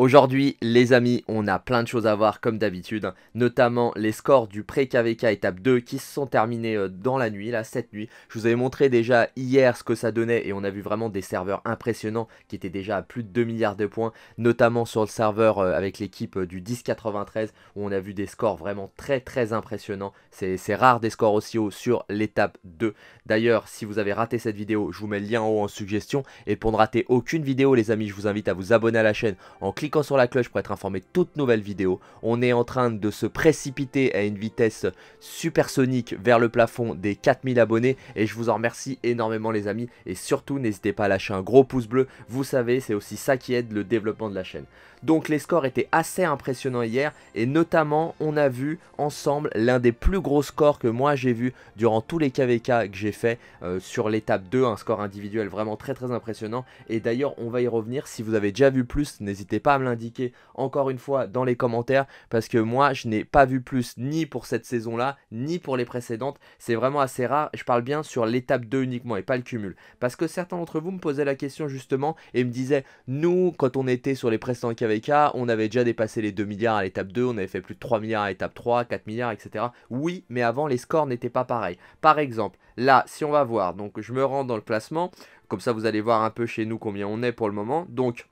Aujourd'hui, les amis, on a plein de choses à voir comme d'habitude, notamment les scores du pré-KVK étape 2 qui se sont terminés euh, dans la nuit, là, cette nuit. Je vous avais montré déjà hier ce que ça donnait et on a vu vraiment des serveurs impressionnants qui étaient déjà à plus de 2 milliards de points, notamment sur le serveur euh, avec l'équipe euh, du 1093 où on a vu des scores vraiment très très impressionnants. C'est rare des scores aussi hauts sur l'étape 2. D'ailleurs, si vous avez raté cette vidéo, je vous mets le lien en haut en suggestion et pour ne rater aucune vidéo, les amis, je vous invite à vous abonner à la chaîne en cliquant cliquant sur la cloche pour être informé de toutes nouvelles vidéos. On est en train de se précipiter à une vitesse supersonique vers le plafond des 4000 abonnés et je vous en remercie énormément les amis et surtout n'hésitez pas à lâcher un gros pouce bleu, vous savez c'est aussi ça qui aide le développement de la chaîne. Donc les scores étaient assez impressionnants hier et notamment on a vu ensemble l'un des plus gros scores que moi j'ai vu durant tous les KVK que j'ai fait euh, sur l'étape 2, un score individuel vraiment très très impressionnant et d'ailleurs on va y revenir, si vous avez déjà vu plus n'hésitez pas à me l'indiquer encore une fois dans les commentaires parce que moi je n'ai pas vu plus ni pour cette saison là ni pour les précédentes, c'est vraiment assez rare, je parle bien sur l'étape 2 uniquement et pas le cumul parce que certains d'entre vous me posaient la question justement et me disaient nous quand on était sur les précédents KVK on avait déjà dépassé les 2 milliards à l'étape 2, on avait fait plus de 3 milliards à l'étape 3, 4 milliards, etc. Oui, mais avant, les scores n'étaient pas pareils. Par exemple, là, si on va voir, donc je me rends dans le classement, comme ça vous allez voir un peu chez nous combien on est pour le moment. Donc,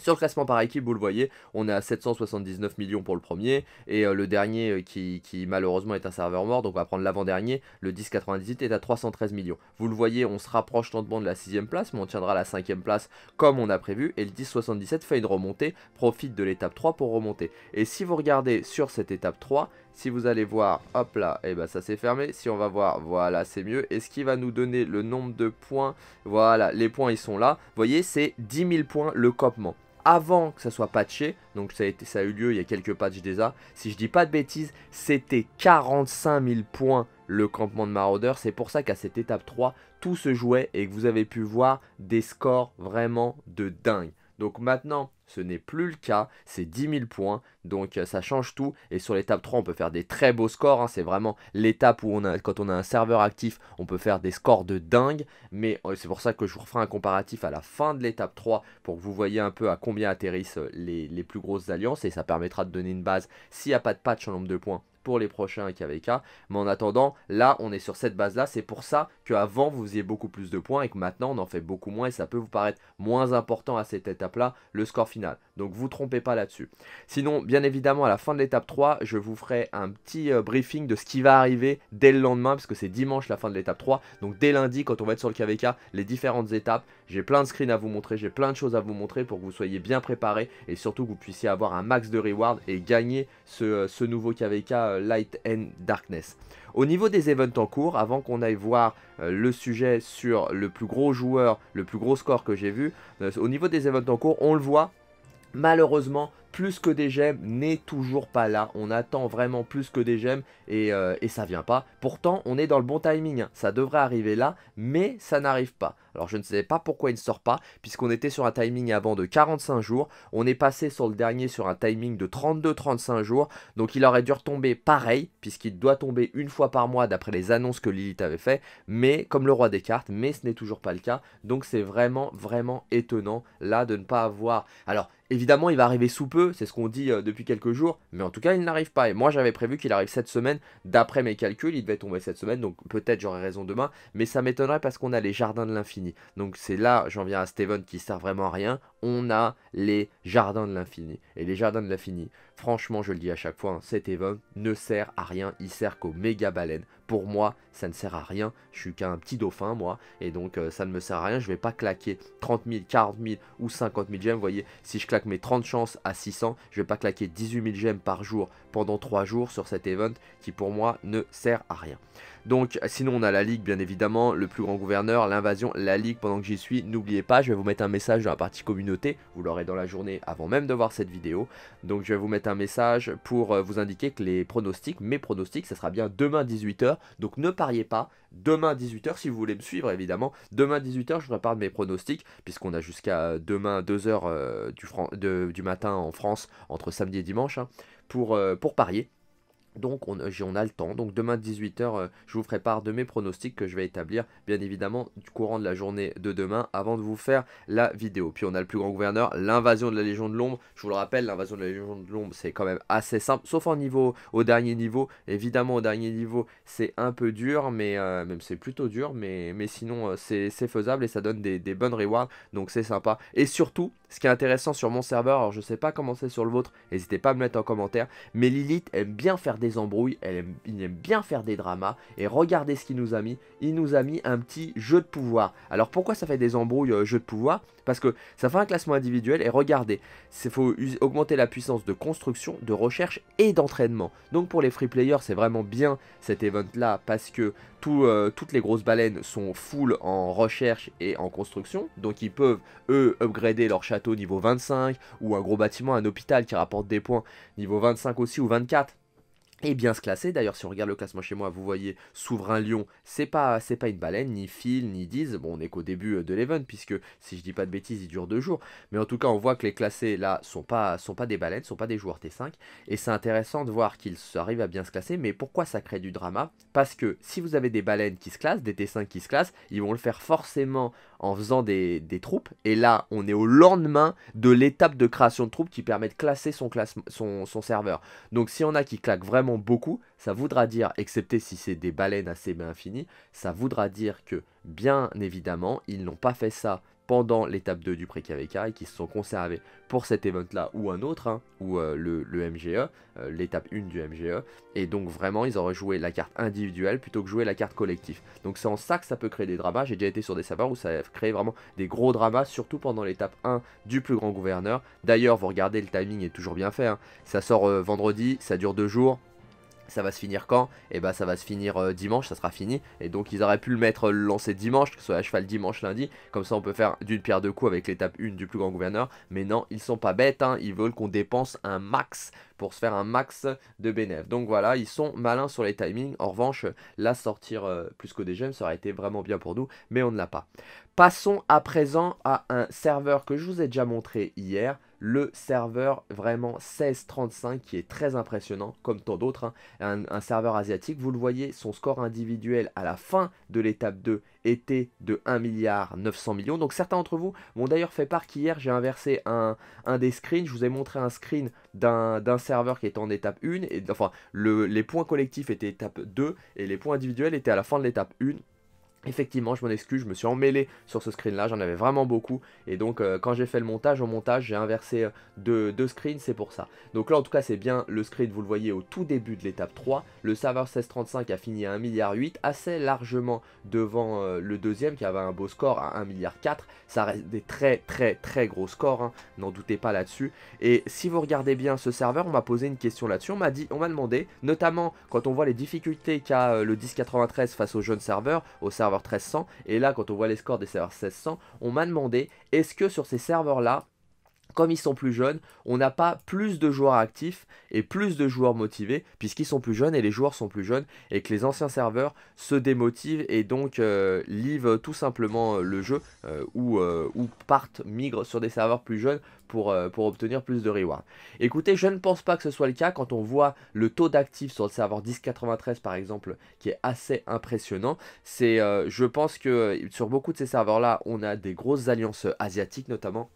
sur le classement par équipe, vous le voyez, on est à 779 millions pour le premier, et euh, le dernier euh, qui, malheureusement est un serveur mort, donc on va prendre l'avant-dernier, le 1098 est à 313 millions. Vous le voyez, on se rapproche lentement de la 6 place, mais on tiendra la 5 place comme on a prévu, et le 1077 fait une remontée, profite de l'étape 3 pour remonter. Et si vous regardez sur cette étape 3, si vous allez voir, hop là, et eh ben ça s'est fermé. Si on va voir, voilà, c'est mieux. Et ce qui va nous donner le nombre de points, voilà, les points ils sont là. Vous voyez, c'est 10 000 points le copement avant que ça soit patché. Donc ça a, eu lieu il y a quelques patchs déjà. Si je dis pas de bêtises, c'était 45 000 points le campement de maraudeur. C'est pour ça qu'à cette étape 3, tout se jouait et que vous avez pu voir des scores vraiment de dingue. Donc maintenant, ce n'est plus le cas, c'est 10 000 points, donc euh, ça change tout. Et sur l'étape 3, on peut faire des très beaux scores, hein, c'est vraiment l'étape où quand on a un serveur actif, on peut faire des scores de dingue. Mais euh, c'est pour ça que je vous referai un comparatif à la fin de l'étape 3 pour que vous voyez un peu à combien atterrissent euh, les, les plus grosses alliances. Et ça permettra de donner une base, s'il n'y a pas de patch en nombre de points, pour les prochains KVK. Mais en attendant, là, on est sur cette base-là. C'est pour ça qu'avant, vous faisiez beaucoup plus de points et que maintenant, on en fait beaucoup moins. Et ça peut vous paraître moins important à cette étape-là, le score final. Donc vous trompez pas là-dessus. Sinon, bien évidemment, à la fin de l'étape 3, je vous ferai un petit euh, briefing de ce qui va arriver dès le lendemain, parce que c'est dimanche la fin de l'étape 3. Donc dès lundi, quand on va être sur le KVK, les différentes étapes, j'ai plein de screens à vous montrer, j'ai plein de choses à vous montrer pour que vous soyez bien préparés et surtout que vous puissiez avoir un max de rewards et gagner ce, euh, nouveau KVK euh, Light and Darkness. Au niveau des events en cours, avant qu'on aille voir le sujet sur le plus gros joueur, le plus gros score que j'ai vu, au niveau des events en cours, on le voit, Malheureusement, plus que des gemmes n'est toujours pas là. On attend vraiment plus que des gemmes et, euh, et, ça vient pas. Pourtant, on est dans le bon timing. Hein. Ça devrait arriver là, mais ça n'arrive pas. Alors, je ne sais pas pourquoi il ne sort pas, puisqu'on était sur un timing avant de 45 jours. On est passé sur le dernier sur un timing de 32-35 jours. Donc, il aurait dû retomber pareil, puisqu'il doit tomber une fois par mois d'après les annonces que Lilith avait fait. Mais, comme le roi des cartes, mais ce n'est toujours pas le cas. Donc, c'est vraiment, vraiment étonnant là de ne pas avoir... Alors, évidemment, il va arriver sous peu c'est ce qu'on dit euh, depuis quelques jours, mais en tout cas, il n'arrive pas. Et moi, j'avais prévu qu'il arrive cette semaine, d'après mes calculs, il devait tomber cette semaine, donc peut-être j'aurai raison demain, mais ça m'étonnerait parce qu'on a les jardins de l'infini. Donc c'est là, j'en viens à Steven qui sert vraiment à rien on a les jardins de l'infini. Et les jardins de l'infini, franchement, je le dis à chaque fois, hein, cet event ne sert à rien, il sert qu'aux méga baleines. Pour moi, ça ne sert à rien, je suis qu'un petit dauphin, moi, et donc euh, ça ne me sert à rien, je vais pas claquer 30 000, 40 000 ou 50 000 gemmes. Vous voyez, si je claque mes 30 chances à 600, je vais pas claquer 18 000 gemmes par jour pendant 3 jours sur cet event qui pour moi ne sert à rien. Donc sinon on a la ligue bien évidemment, le plus grand gouverneur, l'invasion, la ligue pendant que j'y suis. N'oubliez pas, je vais vous mettre un message dans la partie communauté, vous l'aurez dans la journée avant même de voir cette vidéo. Donc je vais vous mettre un message pour euh, vous indiquer que les pronostics, mes pronostics, ça sera bien demain 18h. Donc ne pariez pas, demain 18h si vous voulez me suivre évidemment. Demain 18h je de mes pronostics puisqu'on a jusqu'à demain 2h euh, du, matin en France entre samedi et dimanche. Hein pour, euh, pour parier. Donc on, on, a le temps. Donc demain 18h, euh, je vous ferai part de mes pronostics que je vais établir, bien évidemment, du courant de la journée de demain avant de vous faire la vidéo. Puis on a le plus grand gouverneur, l'invasion de la Légion de l'Ombre. Je vous le rappelle, l'invasion de la Légion de l'Ombre, c'est quand même assez simple, sauf en niveau, au dernier niveau. Évidemment, au dernier niveau, c'est un peu dur, mais euh, même c'est plutôt dur, mais, mais sinon, c'est faisable et ça donne des, des bonnes rewards. Donc c'est sympa. Et surtout, ce qui est intéressant sur mon serveur, alors je sais pas comment c'est sur le vôtre, n'hésitez pas à me mettre en commentaire, mais Lilith aime bien faire des embrouilles, elle aime, il aime bien faire des dramas, et regardez ce qu'il nous a mis, il nous a mis un petit jeu de pouvoir. Alors pourquoi ça fait des embrouilles euh, jeu de pouvoir Parce que ça fait un classement individuel, et regardez, il faut augmenter la puissance de construction, de recherche et d'entraînement. Donc pour les free players, c'est vraiment bien cet event là, parce que euh, toutes les grosses baleines sont full en recherche et en construction, donc ils peuvent, eux, upgrader leur château niveau 25, ou un gros bâtiment, un hôpital qui rapporte des points niveau 25 aussi, ou 24 et bien se classer. D'ailleurs, si on regarde le classement chez moi, vous voyez Souverain Lyon, c'est pas c'est pas une baleine, ni Phil, ni Diz Bon, on est qu'au début euh, de l'event puisque si je dis pas de bêtises, il dure deux jours. Mais en tout cas, on voit que les classés là sont pas sont pas des baleines, sont pas des joueurs T5 et c'est intéressant de voir qu'ils arrivent à bien se classer. Mais pourquoi ça crée du drama Parce que si vous avez des baleines qui se classent, des T5 qui se classent, ils vont le faire forcément en faisant des, troupes. Et là, on est au lendemain de l'étape de création de troupes qui permet de classer son, son, serveur. Donc si on a qui claque vraiment beaucoup, ça voudra dire, excepté si c'est des baleines assez bien finies ça voudra dire que, bien évidemment, ils n'ont pas fait ça pendant l'étape 2 du pré-KVK et qui se sont conservés pour cet event-là ou un autre, hein, ou euh, le, MGE, e, euh, l'étape 1 du MGE. Et donc vraiment, ils auraient joué la carte individuelle plutôt que jouer la carte collective. Donc c'est en ça que ça peut créer des dramas. J'ai déjà été sur des serveurs où ça a créé vraiment des gros dramas, surtout pendant l'étape 1 du plus grand gouverneur. D'ailleurs, vous regardez, le timing est toujours bien fait. Hein. Ça sort euh, vendredi, ça dure deux jours ça va se finir quand Et eh bien, ça va se finir euh, dimanche, ça sera fini. Et donc ils auraient pu le mettre le euh, lancer dimanche, que ce soit à cheval dimanche, lundi. Comme ça on peut faire d'une pierre deux coups avec l'étape 1 du plus grand gouverneur. Mais non, ils sont pas bêtes, hein. ils veulent qu'on dépense un max pour se faire un max de bénéf. Donc voilà, ils sont malins sur les timings. En revanche, la sortir euh, plus qu'au déjeuner, ça aurait été vraiment bien pour nous, mais on ne l'a pas. Passons à présent à un serveur que je vous ai déjà montré hier le serveur vraiment 1635 qui est très impressionnant, comme tant d'autres. Hein. Un, serveur asiatique, vous le voyez, son score individuel à la fin de l'étape 2 était de 1 milliard 900 millions. Donc certains d'entre vous m'ont d'ailleurs fait part qu'hier j'ai inversé un, des screens. Je vous ai montré un screen d'un serveur qui était en étape 1. Et, enfin, le, les points collectifs étaient étape 2 et les points individuels étaient à la fin de l'étape 1. Effectivement, je m'en excuse, je me suis emmêlé sur ce screen là, j'en avais vraiment beaucoup et donc euh, quand j'ai fait le montage, au montage j'ai inversé euh, deux, deux screens, c'est pour ça. Donc là en tout cas c'est bien le screen, vous le voyez au tout début de l'étape 3, le serveur 1635 a fini à 1,8 assez largement devant euh, le deuxième qui avait un beau score à 1,4 ça reste des très très très gros scores, hein, n'en doutez pas là-dessus. Et si vous regardez bien ce serveur, on m'a posé une question là-dessus, on m'a dit, on m'a demandé, notamment quand on voit les difficultés qu'a le 1093 face au jeune serveur, au serveur 1300. Et là, quand on voit les scores des serveurs 1600, on m'a demandé est-ce que sur ces serveurs-là, comme ils sont plus jeunes, on n'a pas plus de joueurs actifs et plus de joueurs motivés, puisqu'ils sont plus jeunes et les joueurs sont plus jeunes, et que les anciens serveurs se démotivent et donc euh, livrent tout simplement euh, le jeu, euh, ou, ou, partent, migrent sur des serveurs plus jeunes pour, pour obtenir plus de rewards. Écoutez, je ne pense pas que ce soit le cas quand on voit le taux d'actifs sur le serveur 1093 par exemple, qui est assez impressionnant. C'est, je pense que sur beaucoup de ces serveurs-là, on a des grosses alliances asiatiques notamment,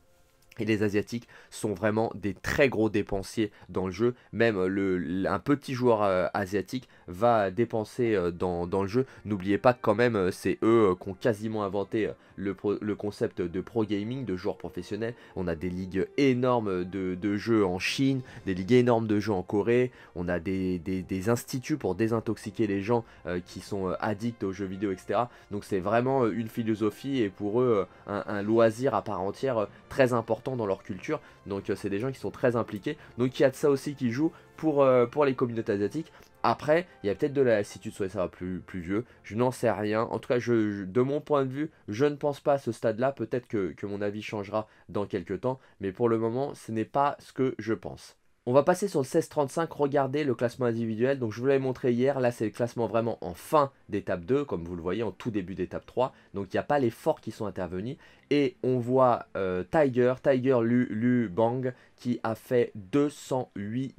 et les Asiatiques sont vraiment des très gros dépensiers dans le jeu. Même le, un petit joueur euh, asiatique va dépenser euh, dans, le jeu. N'oubliez pas que quand même, euh, c'est eux euh, qui ont quasiment inventé le, le, concept de pro gaming, de joueurs professionnels. On a des ligues énormes de, jeux en Chine, des ligues énormes de jeux en Corée, on a des, instituts pour désintoxiquer les gens qui sont addicts aux jeux vidéo, etc. Donc c'est vraiment une philosophie et pour eux un, loisir à part entière très important dans leur culture. Donc c'est des gens qui sont très impliqués. Donc il y a de ça aussi qui joue pour, pour les communautés asiatiques. Après, il y a peut-être de la lassitude sur ça va plus, plus vieux, je n'en sais rien. En tout cas, de mon point de vue, je ne pense pas à ce stade-là. Peut-être que, mon avis changera dans quelques temps, mais pour le moment, ce n'est pas ce que je pense. On va passer sur le 1635. regardez le classement individuel, donc je vous l'avais montré hier, là c'est le classement vraiment en fin d'étape 2, comme vous le voyez en tout début d'étape 3, donc il n'y a pas les forts qui sont intervenus, et on voit euh, Tiger, Tiger Lu, Lu Bang, qui a fait 208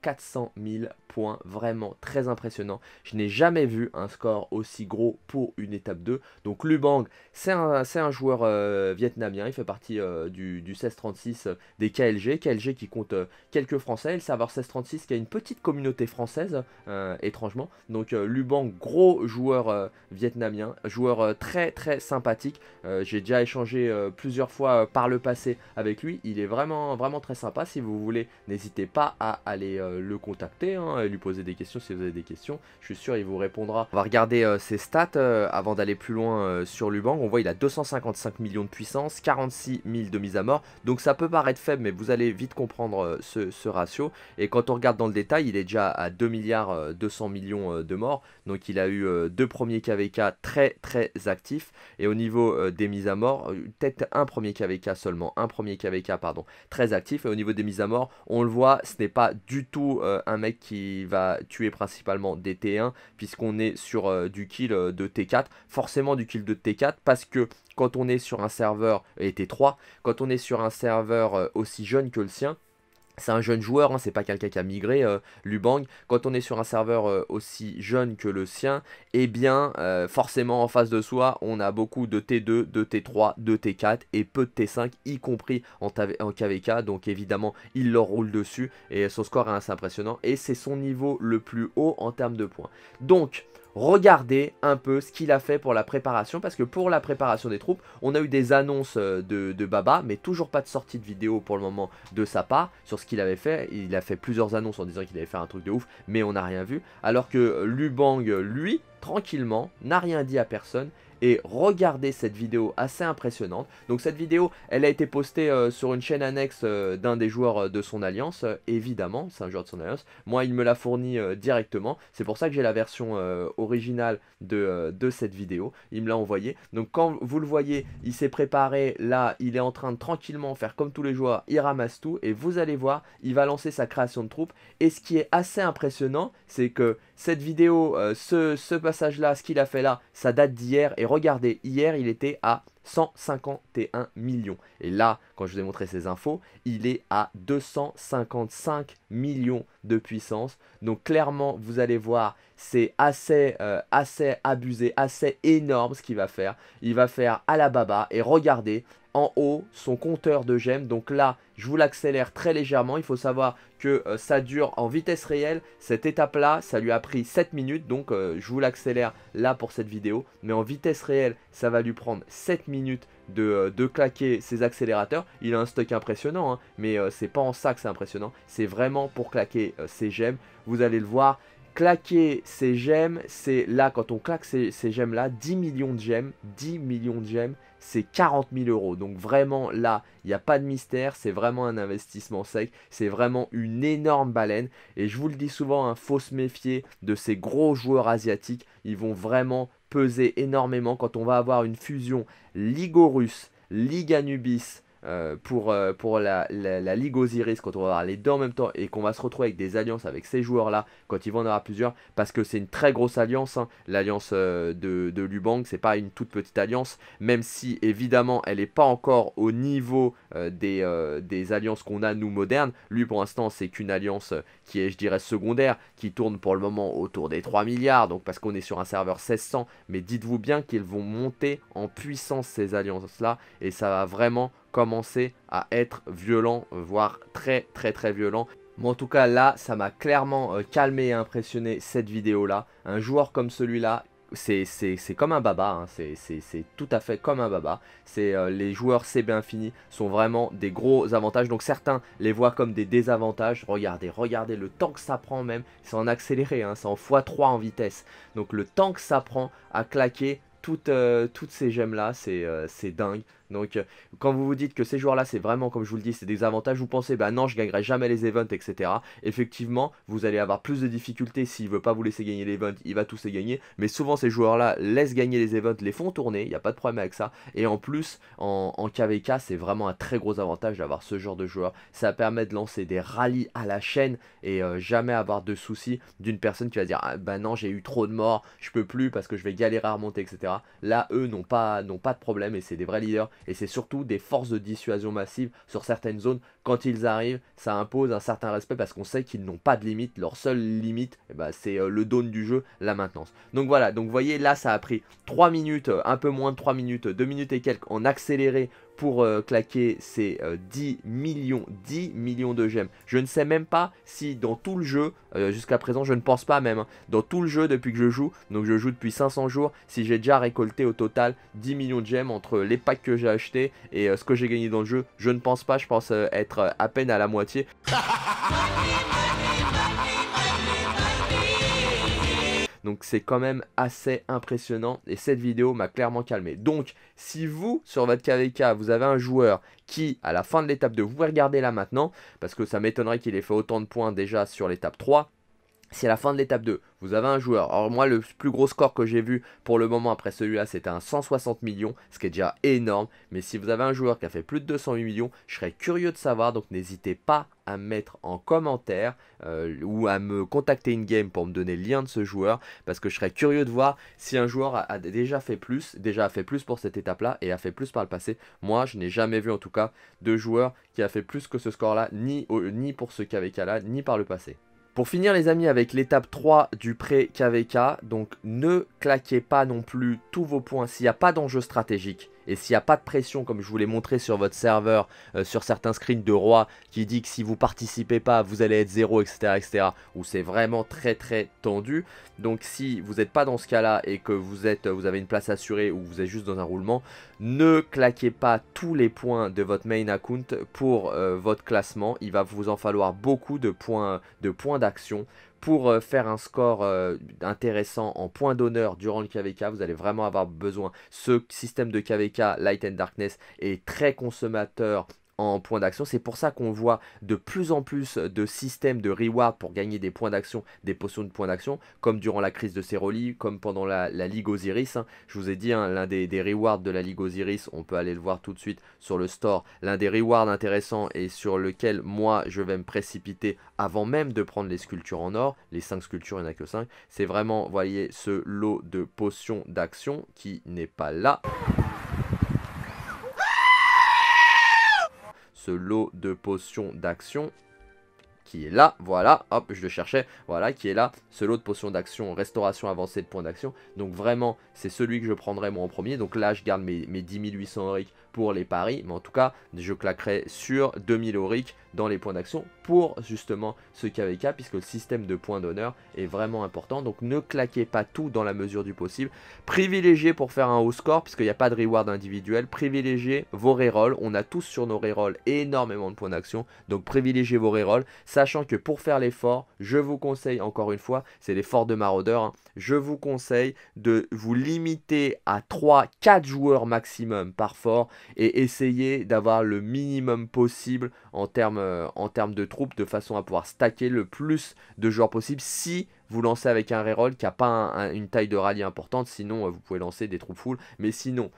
400 000 Point vraiment très impressionnant. Je n'ai jamais vu un score aussi gros pour une étape 2. Donc Lubang, c'est un, joueur euh, vietnamien, il fait partie euh, du, 1636 euh, des KLG. KLG qui compte quelques Français, le serveur 1636 qui a une petite communauté française, étrangement. Donc Lubang, gros joueur vietnamien, joueur très très sympathique. J'ai déjà échangé plusieurs fois par le passé avec lui. Il est vraiment, vraiment très sympa. Si vous voulez, n'hésitez pas à aller le contacter. Hein et lui poser des questions si vous avez des questions. Je suis sûr, il vous répondra. On va regarder euh, ses stats euh, avant d'aller plus loin euh, sur Lubang. On voit il a 255 millions de puissance, 46 000 de mise à mort. Donc ça peut paraître faible, mais vous allez vite comprendre ce, ratio. Et quand on regarde dans le détail, il est déjà à 2 milliards 200 millions de morts. Donc il a eu deux premiers KVK très très actifs. Et au niveau des mises à mort, peut-être un premier KVK seulement, un premier KVK pardon, très actif. Et au niveau des mises à mort, on le voit, ce n'est pas du tout un mec qui va tuer principalement des T1 puisqu'on est sur euh, du kill euh, de T4, forcément du kill de T4 parce que quand on est sur un serveur et T3, quand on est sur un serveur euh, aussi jeune que le sien, c'est un jeune joueur, hein, c'est pas quelqu'un qui a migré, euh, Lubang. Quand on est sur un serveur euh, aussi jeune que le sien, eh bien, euh, forcément, en face de soi, on a beaucoup de T2, de T3, de T4 et peu de T5, y compris en, en KVK. Donc, évidemment, il leur roule dessus et son score est assez impressionnant. Et c'est son niveau le plus haut en termes de points. Donc, regardez un peu ce qu'il a fait pour la préparation, parce que pour la préparation des troupes, on a eu des annonces euh, de, Baba, mais toujours pas de sortie de vidéo pour le moment de sa part, sur ce qu'il avait fait, il a fait plusieurs annonces en disant qu'il allait faire un truc de ouf, mais on n'a rien vu, alors que Lubang, lui, tranquillement, n'a rien dit à personne, et regardez cette vidéo assez impressionnante. Donc cette vidéo, elle a été postée euh, sur une chaîne annexe euh, d'un des joueurs euh, de son alliance, évidemment, c'est un joueur de son alliance. Moi, il me l'a fourni directement, c'est pour ça que j'ai la version originale de, de cette vidéo, il me l'a envoyé. Donc quand vous le voyez, il s'est préparé, là, il est en train de tranquillement faire comme tous les joueurs, il ramasse tout, et vous allez voir, il va lancer sa création de troupes. et ce qui est assez impressionnant, c'est que cette vidéo, euh, ce, passage-là, ce qu'il a fait là, ça date d'hier. Et regardez, hier, il était à 151 millions. Et là, quand je vous ai montré ces infos, il est à 255 millions de puissance. Donc clairement, vous allez voir, c'est assez, euh, assez abusé, assez énorme ce qu'il va faire. Il va faire à la baba. Et regardez, en haut son compteur de gemmes. Donc là, je vous l'accélère très légèrement. Il faut savoir que euh, ça dure en vitesse réelle. Cette étape-là, ça lui a pris 7 minutes. Donc euh, je vous l'accélère là pour cette vidéo. Mais en vitesse réelle, ça va lui prendre 7 minutes de, euh, de claquer ses accélérateurs. Il a un stock impressionnant, hein. mais c'est pas en ça que c'est impressionnant. C'est vraiment pour claquer ses gemmes. Vous allez le voir, claquer ces gemmes, c'est là, quand on claque ces, gemmes-là, 10 millions de gemmes, 10 millions de gemmes, c'est 40 000 euros. Donc vraiment là, il n'y a pas de mystère, c'est vraiment un investissement sec, c'est vraiment une énorme baleine. Et je vous le dis souvent, il hein, faut se méfier de ces gros joueurs asiatiques, ils vont vraiment peser énormément quand on va avoir une fusion Ligorus, Anubis. Euh, pour, euh, pour la, la, Ligue Osiris, quand on va avoir les deux en même temps et qu'on va se retrouver avec des alliances avec ces joueurs-là, quand il va en avoir plusieurs, parce que c'est une très grosse alliance, hein. l'alliance euh, de, de Lubang, c'est pas une toute petite alliance, même si évidemment elle n'est pas encore au niveau des, des, alliances qu'on a nous modernes. Lui pour l'instant c'est qu'une alliance qui est je dirais secondaire, qui tourne pour le moment autour des 3 milliards, donc parce qu'on est sur un serveur 1600, mais dites-vous bien qu'ils vont monter en puissance ces alliances-là, et ça va vraiment commencer à être violent, voire très très très violent. Mais en tout cas là, ça m'a clairement euh, calmé et impressionné cette vidéo-là. Un joueur comme celui-là, c'est comme un baba, hein. c'est tout à fait comme un baba. c'est euh, les joueurs CB Infini sont vraiment des gros avantages, donc certains les voient comme des désavantages. Regardez, regardez le temps que ça prend même, c'est en accéléré, hein. c'est en x3 en vitesse. Donc le temps que ça prend à claquer euh, toutes, ces gemmes-là, c'est euh, dingue. Donc, euh, quand vous vous dites que ces joueurs-là, c'est vraiment, comme je vous le dis, c'est des avantages, vous pensez, bah non, je gagnerai jamais les events, etc. Effectivement, vous allez avoir plus de difficultés s'il veut pas vous laisser gagner les events il va tous les gagner. Mais souvent, ces joueurs-là laissent gagner les events, les font tourner, il n'y a pas de problème avec ça. Et en plus, en, KVK, c'est vraiment un très gros avantage d'avoir ce genre de joueurs, Ça permet de lancer des rallyes à la chaîne et jamais avoir de soucis d'une personne qui va dire, ah, bah non, j'ai eu trop de morts, je peux plus parce que je vais galérer à remonter, etc. Là, eux n'ont pas, pas de problème et c'est des vrais leaders. Et c'est surtout des forces de dissuasion massive sur certaines zones quand ils arrivent, ça impose un certain respect parce qu'on sait qu'ils n'ont pas de limite. Leur seule limite, eh ben, c'est euh, le don du jeu, la maintenance. Donc voilà, donc vous voyez là ça a pris 3 minutes, euh, un peu moins de 3 minutes, 2 minutes et quelques en accéléré pour euh, claquer ces 10 millions, 10 millions de gemmes. Je ne sais même pas si dans tout le jeu, jusqu'à présent je ne pense pas même, hein, dans tout le jeu depuis que je joue, donc je joue depuis 500 jours, si j'ai déjà récolté au total 10 millions de gemmes entre les packs que j'ai achetés et ce que j'ai gagné dans le jeu, je ne pense pas, je pense être euh, à peine à la moitié. Donc c'est quand même assez impressionnant et cette vidéo m'a clairement calmé. Donc si vous, sur votre KVK, vous avez un joueur qui, à la fin de l'étape 2, vous pouvez regarder là maintenant, parce que ça m'étonnerait qu'il ait fait autant de points déjà sur l'étape 3, à la fin de l'étape 2. Vous avez un joueur. Alors moi, le plus gros score que j'ai vu pour le moment après celui-là, c'était un 160 millions, ce qui est déjà énorme. Mais si vous avez un joueur qui a fait plus de 208 millions, je serais curieux de savoir. Donc n'hésitez pas à me mettre en commentaire euh, ou à me contacter in-game pour me donner le lien de ce joueur. Parce que je serais curieux de voir si un joueur a, déjà fait plus, déjà a fait plus pour cette étape-là et a fait plus par le passé. Moi, je n'ai jamais vu en tout cas de joueur qui a fait plus que ce score-là, ni, ni pour ce KVK-là, ni par le passé. Pour finir les amis avec l'étape 3 du pré-KVK, donc ne claquez pas non plus tous vos points s'il n'y a pas d'enjeu stratégique. Et s'il n'y a pas de pression, comme je vous l'ai montré sur votre serveur, euh, sur certains screens de roi, qui dit que si vous participez pas, vous allez être zéro, etc., etc., Ou c'est vraiment très très tendu. Donc si vous n'êtes pas dans ce cas-là et que vous, êtes, euh, vous avez une place assurée ou vous êtes juste dans un roulement, ne claquez pas tous les points de votre main account pour euh, votre classement. Il va vous en falloir beaucoup de points de points d'action pour euh, faire un score euh, intéressant en points d'honneur durant le KVK, vous allez vraiment avoir besoin. Ce système de KVK Light and Darkness est très consommateur en points d'action. C'est pour ça qu'on voit de plus en plus de systèmes de reward pour gagner des points d'action, des potions de points d'action, comme durant la crise de Ceroli, comme pendant la, Ligue Osiris. Hein. Je vous ai dit, hein, l'un des, des, rewards de la Ligue Osiris, on peut aller le voir tout de suite sur le store. L'un des rewards intéressants et sur lequel moi je vais me précipiter avant même de prendre les sculptures en or, les cinq sculptures, il n'y en a que 5, c'est vraiment, voyez, ce lot de potions d'action qui n'est pas là. lot de potions d'action qui est là, voilà, hop, je le cherchais, voilà, qui est là, ce lot de potion d'action, restauration avancée de points d'action, donc vraiment, c'est celui que je prendrai moi en premier, donc là, je garde mes, mes 10 800 auric pour les paris, mais en tout cas, je claquerai sur 2000 auric dans les points d'action pour justement ce KVK, puisque le système de points d'honneur est vraiment important, donc ne claquez pas tout dans la mesure du possible, privilégiez pour faire un haut score, puisqu'il n'y a pas de reward individuel, privilégiez vos rerolls, on a tous sur nos rerolls énormément de points d'action, donc privilégiez vos rerolls, Sachant que pour faire l'effort, je vous conseille encore une fois, c'est l'effort de maraudeur, hein, je vous conseille de vous limiter à 3-4 joueurs maximum par fort et essayer d'avoir le minimum possible euh, en termes, de troupes de façon à pouvoir stacker le plus de joueurs possible si vous lancez avec un reroll qui n'a pas une taille de rallye importante, sinon euh, vous pouvez lancer des troupes full, mais sinon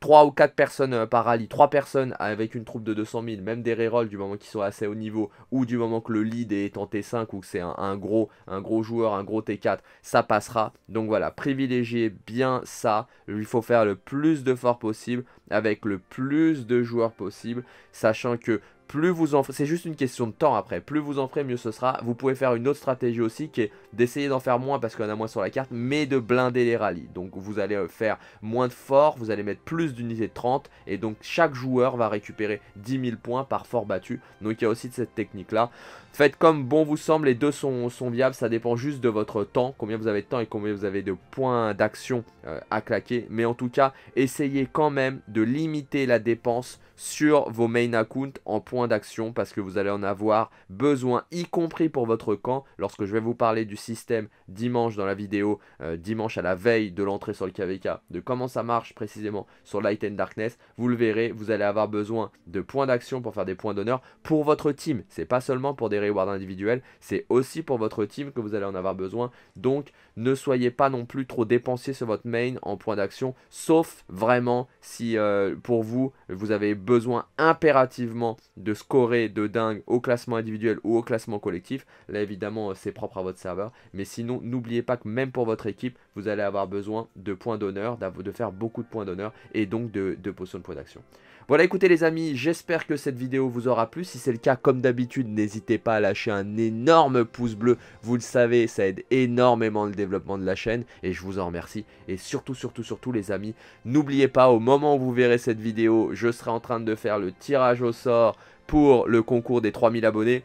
3 ou 4 personnes euh, par rallye, 3 personnes avec une troupe de 200 000, même des rerolls du moment qu'ils sont assez haut niveau, ou du moment que le lead est en T5 ou que c'est un, gros, un gros joueur, un gros T4, ça passera. Donc voilà, privilégiez bien ça. Il faut faire le plus de forts possible avec le plus de joueurs possible, sachant que plus vous en c'est juste une question de temps après, plus vous en ferez, mieux ce sera. Vous pouvez faire une autre stratégie aussi qui est d'essayer d'en faire moins parce qu'on a moins sur la carte, mais de blinder les rallyes. Donc vous allez euh, faire moins de forts, vous allez mettre plus d'unités de 30 et donc chaque joueur va récupérer 10 000 points par fort battu. Donc il y a aussi de cette technique là. Faites comme bon vous semble, les deux sont, sont viables, ça dépend juste de votre temps, combien vous avez de temps et combien vous avez de points d'action euh, à claquer. Mais en tout cas, essayez quand même de limiter la dépense sur vos main accounts en points d'action parce que vous allez en avoir besoin, y compris pour votre camp. Lorsque je vais vous parler du système dimanche dans la vidéo, euh, dimanche à la veille de l'entrée sur le KVK, de comment ça marche précisément sur Light and Darkness, vous le verrez, vous allez avoir besoin de points d'action pour faire des points d'honneur pour votre team. C'est pas seulement pour des rewards individuels, c'est aussi pour votre team que vous allez en avoir besoin. Donc ne soyez pas non plus trop dépensier sur votre main en points d'action, sauf vraiment si euh, pour vous, vous avez besoin impérativement de de scorer de dingue au classement individuel ou au classement collectif. Là, évidemment, euh, c'est propre à votre serveur. Mais sinon, n'oubliez pas que même pour votre équipe, vous allez avoir besoin de points d'honneur, de faire beaucoup de points d'honneur et donc de, de potions de points d'action voilà, écoutez les amis, j'espère que cette vidéo vous aura plu. Si c'est le cas, comme d'habitude, n'hésitez pas à lâcher un énorme pouce bleu. Vous le savez, ça aide énormément le développement de la chaîne et je vous en remercie. Et surtout, surtout, surtout les amis, n'oubliez pas, au moment où vous verrez cette vidéo, je serai en train de faire le tirage au sort pour le concours des 3000 abonnés.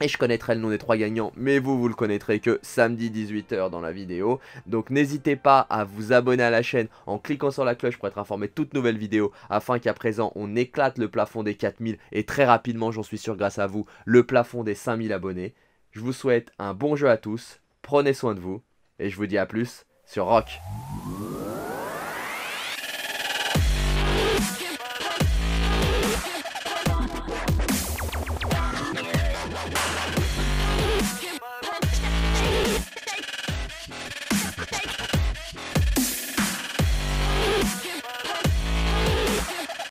Et je connaîtrai le nom des trois gagnants, mais vous, vous le connaîtrez que samedi 18h dans la vidéo. Donc n'hésitez pas à vous abonner à la chaîne en cliquant sur la cloche pour être informé de toutes nouvelles vidéos, afin qu'à présent, on éclate le plafond des 4000 et très rapidement, j'en suis sûr grâce à vous, le plafond des 5000 abonnés. Je vous souhaite un bon jeu à tous, prenez soin de vous, et je vous dis à plus sur Rock.